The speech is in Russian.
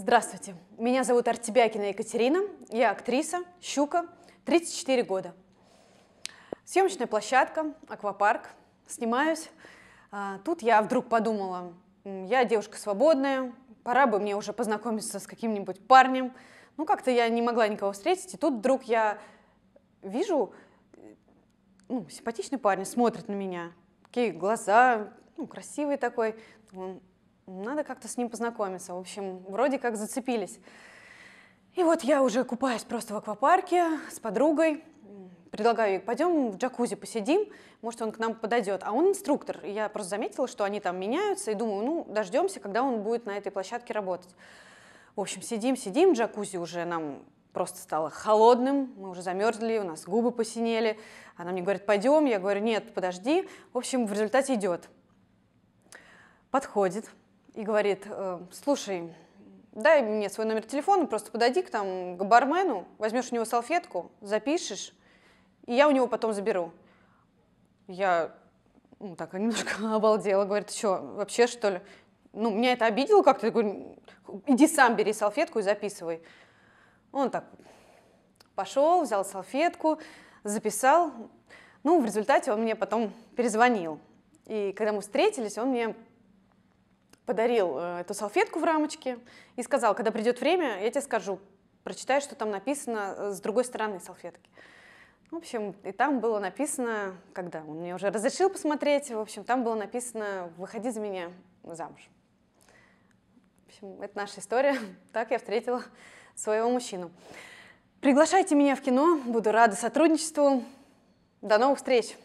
Здравствуйте, меня зовут Артебякина Екатерина, я актриса, щука, 34 года. Съемочная площадка, аквапарк, снимаюсь. А, тут я вдруг подумала, я девушка свободная, пора бы мне уже познакомиться с каким-нибудь парнем. Ну, как-то я не могла никого встретить, и тут вдруг я вижу, э, ну, симпатичный парень смотрит на меня, такие глаза, ну, красивый такой. Думаю, надо как-то с ним познакомиться. В общем, вроде как зацепились. И вот я уже купаюсь просто в аквапарке с подругой. Предлагаю ей, пойдем в джакузи посидим, может, он к нам подойдет. А он инструктор. И я просто заметила, что они там меняются, и думаю, ну, дождемся, когда он будет на этой площадке работать. В общем, сидим, сидим, джакузи уже нам просто стало холодным, мы уже замерзли, у нас губы посинели. Она мне говорит, пойдем, я говорю, нет, подожди. В общем, в результате идет. Подходит, и говорит, «Э, слушай, дай мне свой номер телефона, просто подойди к, там, к бармену, возьмешь у него салфетку, запишешь, и я у него потом заберу. Я ну, так немножко обалдела, говорит, что, вообще что ли? Ну, меня это обидело как-то, я говорю, иди сам бери салфетку и записывай. Он так пошел, взял салфетку, записал. Ну, в результате он мне потом перезвонил. И когда мы встретились, он мне подарил э, эту салфетку в рамочке и сказал, когда придет время, я тебе скажу, прочитай, что там написано э, с другой стороны салфетки. В общем, и там было написано, когда он мне уже разрешил посмотреть, в общем, там было написано «Выходи за меня замуж». В общем, это наша история. Так я встретила своего мужчину. Приглашайте меня в кино, буду рада сотрудничеству. До новых встреч!